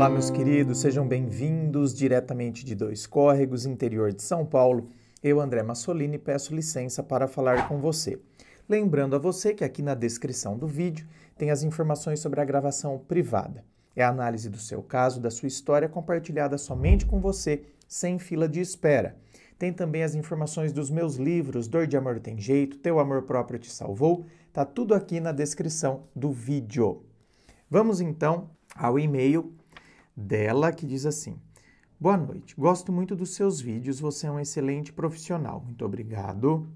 Olá, meus queridos, sejam bem-vindos diretamente de Dois Córregos, interior de São Paulo. Eu, André Massolini, peço licença para falar com você. Lembrando a você que aqui na descrição do vídeo tem as informações sobre a gravação privada. É a análise do seu caso, da sua história compartilhada somente com você, sem fila de espera. Tem também as informações dos meus livros Dor de Amor Tem Jeito, Teu Amor Próprio Te Salvou. Tá tudo aqui na descrição do vídeo. Vamos então ao e-mail dela que diz assim: Boa noite, gosto muito dos seus vídeos, você é um excelente profissional, muito obrigado.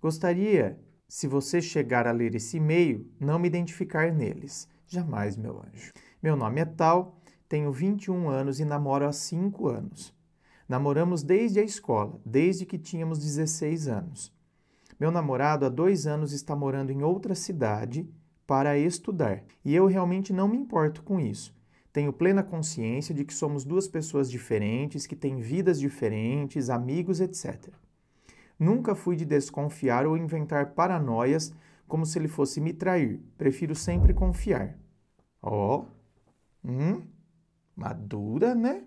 Gostaria, se você chegar a ler esse e-mail, não me identificar neles. Jamais, meu anjo. Meu nome é Tal, tenho 21 anos e namoro há 5 anos. Namoramos desde a escola, desde que tínhamos 16 anos. Meu namorado há dois anos está morando em outra cidade para estudar e eu realmente não me importo com isso tenho plena consciência de que somos duas pessoas diferentes, que têm vidas diferentes, amigos, etc. Nunca fui de desconfiar ou inventar paranoias como se ele fosse me trair. Prefiro sempre confiar. Ó, oh. hum, madura, né?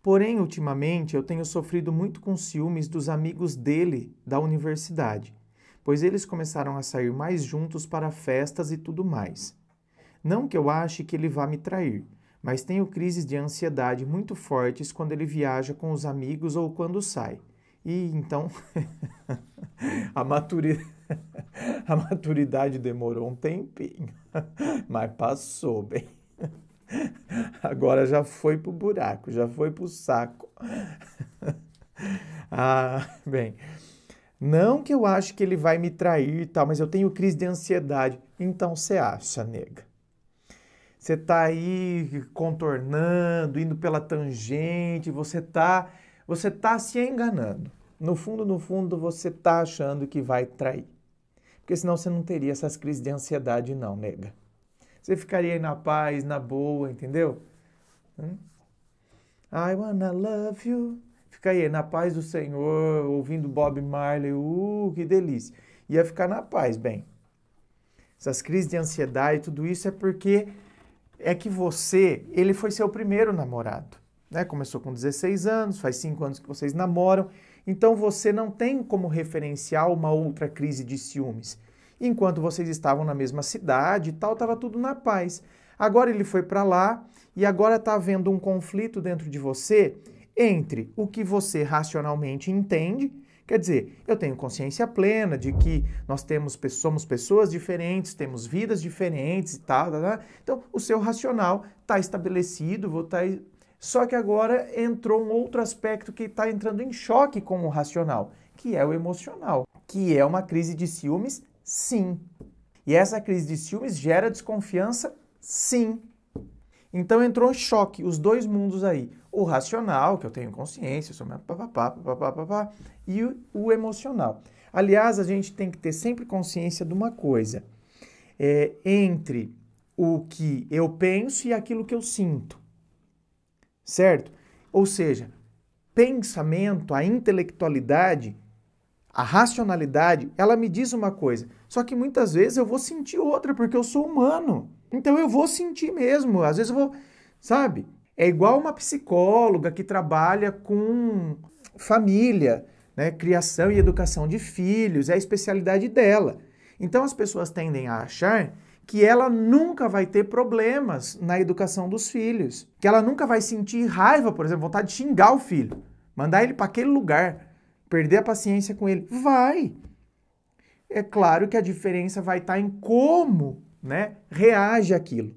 Porém, ultimamente eu tenho sofrido muito com ciúmes dos amigos dele da universidade, pois eles começaram a sair mais juntos para festas e tudo mais. Não que eu ache que ele vá me trair, mas tenho crises de ansiedade muito fortes quando ele viaja com os amigos ou quando sai. E então a, maturidade, a maturidade demorou um tempinho, mas passou bem. Agora já foi pro buraco, já foi pro saco. Ah, bem. Não que eu acho que ele vai me trair e tal, mas eu tenho crise de ansiedade. Então você acha, nega você está aí contornando, indo pela tangente, você está você tá se enganando. No fundo, no fundo, você está achando que vai trair. Porque senão você não teria essas crises de ansiedade, não, nega. Você ficaria aí na paz, na boa, entendeu? Hum? I wanna love you. Fica aí na paz do Senhor, ouvindo Bob Marley. Uh, que delícia. Ia ficar na paz, bem. Essas crises de ansiedade, tudo isso é porque é que você, ele foi seu primeiro namorado, né? Começou com 16 anos, faz 5 anos que vocês namoram, então você não tem como referenciar uma outra crise de ciúmes. Enquanto vocês estavam na mesma cidade e tal, estava tudo na paz. Agora ele foi para lá e agora está havendo um conflito dentro de você entre o que você racionalmente entende Quer dizer, eu tenho consciência plena de que nós temos, somos pessoas diferentes, temos vidas diferentes e tal, tal, tá, tal. Tá. então o seu racional está estabelecido, vou tá... só que agora entrou um outro aspecto que está entrando em choque com o racional, que é o emocional, que é uma crise de ciúmes, sim. E essa crise de ciúmes gera desconfiança, sim. Então entrou um choque os dois mundos aí. O racional, que eu tenho consciência, sou meu papapá, papapá, papapá, e o, o emocional. Aliás, a gente tem que ter sempre consciência de uma coisa. É, entre o que eu penso e aquilo que eu sinto. Certo? Ou seja, pensamento, a intelectualidade, a racionalidade, ela me diz uma coisa. Só que muitas vezes eu vou sentir outra, porque eu sou humano. Então eu vou sentir mesmo, às vezes eu vou, sabe? É igual uma psicóloga que trabalha com família, né? criação e educação de filhos, é a especialidade dela. Então as pessoas tendem a achar que ela nunca vai ter problemas na educação dos filhos, que ela nunca vai sentir raiva, por exemplo, vontade de xingar o filho, mandar ele para aquele lugar, perder a paciência com ele. Vai! É claro que a diferença vai estar tá em como né, reage aquilo.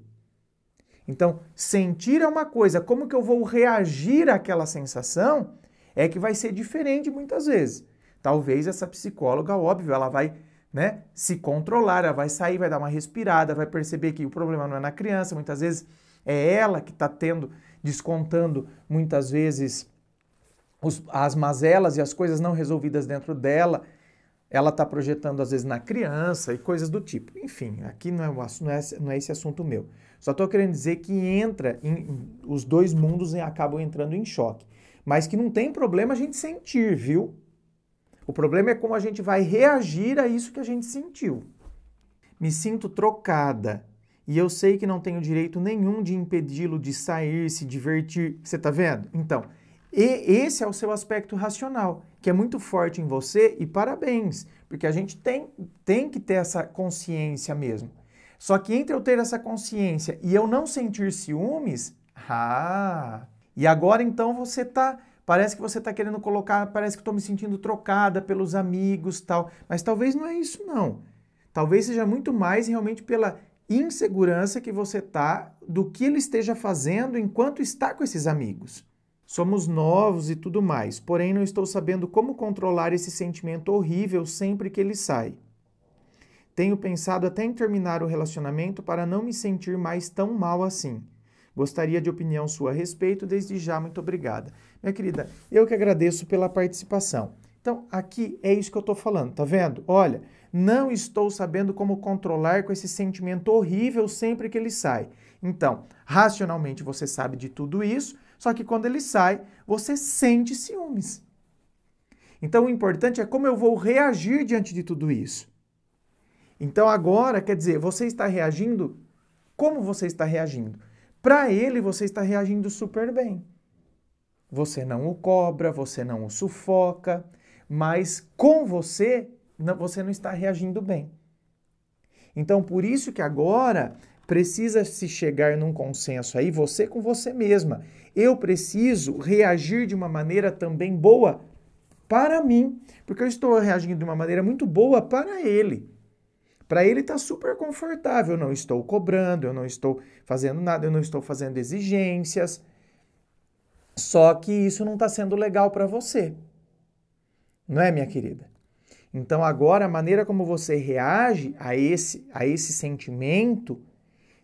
Então, sentir é uma coisa, como que eu vou reagir àquela sensação é que vai ser diferente muitas vezes. Talvez essa psicóloga, óbvio, ela vai né, se controlar, ela vai sair, vai dar uma respirada, vai perceber que o problema não é na criança, muitas vezes é ela que está tendo, descontando muitas vezes os, as mazelas e as coisas não resolvidas dentro dela ela está projetando às vezes na criança e coisas do tipo. Enfim, aqui não é, não é, não é esse assunto meu. Só estou querendo dizer que entra, em, os dois mundos acabam entrando em choque. Mas que não tem problema a gente sentir, viu? O problema é como a gente vai reagir a isso que a gente sentiu. Me sinto trocada e eu sei que não tenho direito nenhum de impedi-lo de sair, se divertir. Você está vendo? Então, esse é o seu aspecto racional que é muito forte em você e parabéns, porque a gente tem, tem que ter essa consciência mesmo. Só que entre eu ter essa consciência e eu não sentir ciúmes, ah, e agora então você tá, parece que você tá querendo colocar, parece que estou me sentindo trocada pelos amigos, tal, mas talvez não é isso não. Talvez seja muito mais realmente pela insegurança que você tá do que ele esteja fazendo enquanto está com esses amigos. Somos novos e tudo mais, porém não estou sabendo como controlar esse sentimento horrível sempre que ele sai. Tenho pensado até em terminar o relacionamento para não me sentir mais tão mal assim. Gostaria de opinião sua a respeito, desde já, muito obrigada. Minha querida, eu que agradeço pela participação. Então, aqui é isso que eu estou falando, tá vendo? Olha, não estou sabendo como controlar com esse sentimento horrível sempre que ele sai. Então, racionalmente você sabe de tudo isso, só que quando ele sai, você sente ciúmes. Então o importante é como eu vou reagir diante de tudo isso. Então agora, quer dizer, você está reagindo? Como você está reagindo? Para ele, você está reagindo super bem. Você não o cobra, você não o sufoca, mas com você, você não está reagindo bem. Então, por isso que agora Precisa se chegar num consenso aí, você com você mesma. Eu preciso reagir de uma maneira também boa para mim, porque eu estou reagindo de uma maneira muito boa para ele. Para ele está super confortável, eu não estou cobrando, eu não estou fazendo nada, eu não estou fazendo exigências. Só que isso não está sendo legal para você. Não é, minha querida? Então, agora, a maneira como você reage a esse, a esse sentimento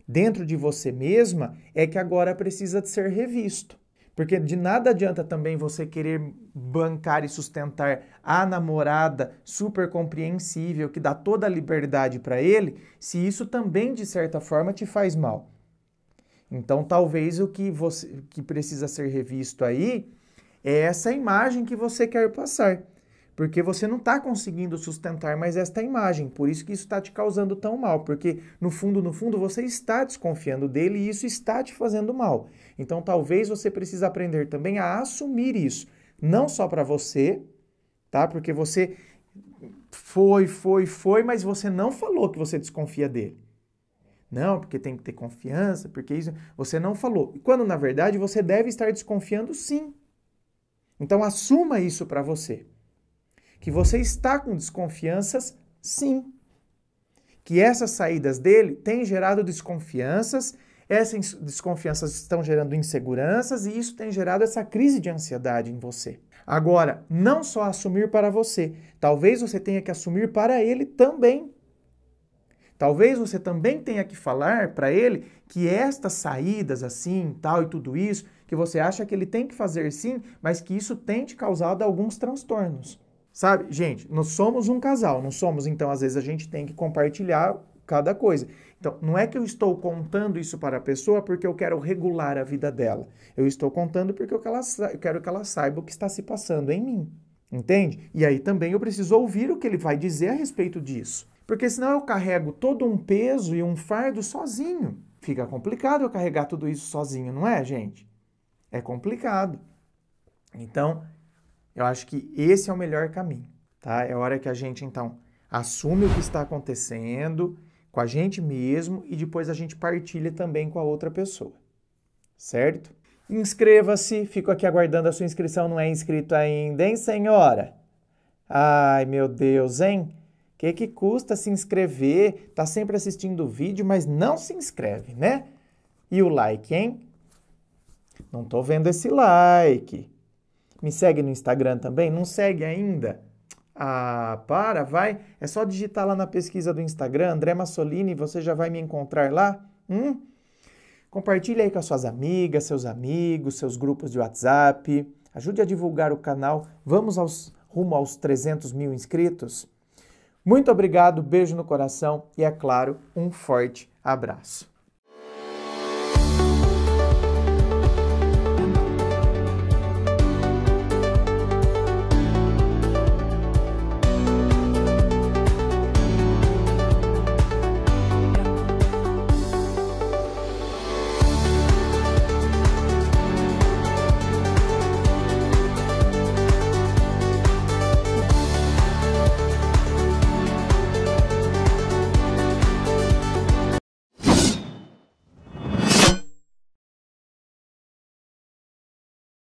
dentro de você mesma é que agora precisa de ser revisto. Porque de nada adianta também você querer bancar e sustentar a namorada super compreensível que dá toda a liberdade para ele, se isso também de certa forma te faz mal. Então, talvez o que você que precisa ser revisto aí é essa imagem que você quer passar porque você não está conseguindo sustentar mais esta imagem. Por isso que isso está te causando tão mal, porque no fundo, no fundo, você está desconfiando dele e isso está te fazendo mal. Então, talvez você precise aprender também a assumir isso, não só para você, tá? Porque você foi, foi, foi, mas você não falou que você desconfia dele. Não, porque tem que ter confiança, porque isso você não falou. Quando na verdade você deve estar desconfiando sim. Então assuma isso para você que você está com desconfianças, sim. Que essas saídas dele têm gerado desconfianças, essas desconfianças estão gerando inseguranças e isso tem gerado essa crise de ansiedade em você. Agora, não só assumir para você, talvez você tenha que assumir para ele também. Talvez você também tenha que falar para ele que estas saídas assim, tal e tudo isso, que você acha que ele tem que fazer sim, mas que isso tem te causado alguns transtornos. Sabe? Gente, nós somos um casal, não somos, então às vezes a gente tem que compartilhar cada coisa. Então, não é que eu estou contando isso para a pessoa porque eu quero regular a vida dela. Eu estou contando porque eu quero que ela saiba o que está se passando em mim. Entende? E aí também eu preciso ouvir o que ele vai dizer a respeito disso. Porque senão eu carrego todo um peso e um fardo sozinho. Fica complicado eu carregar tudo isso sozinho, não é, gente? É complicado. Então, eu acho que esse é o melhor caminho, tá? É hora que a gente, então, assume o que está acontecendo com a gente mesmo e depois a gente partilha também com a outra pessoa, certo? Inscreva-se, fico aqui aguardando a sua inscrição, não é inscrito ainda, hein, senhora? Ai, meu Deus, hein? Que que custa se inscrever? Tá sempre assistindo o vídeo, mas não se inscreve, né? E o like, hein? Não tô vendo esse like me segue no Instagram também. Não segue ainda? Ah, para, vai. É só digitar lá na pesquisa do Instagram, André Massolini, você já vai me encontrar lá. Hum? Compartilhe aí com as suas amigas, seus amigos, seus grupos de WhatsApp. Ajude a divulgar o canal. Vamos aos, rumo aos 300 mil inscritos? Muito obrigado, beijo no coração e, é claro, um forte abraço.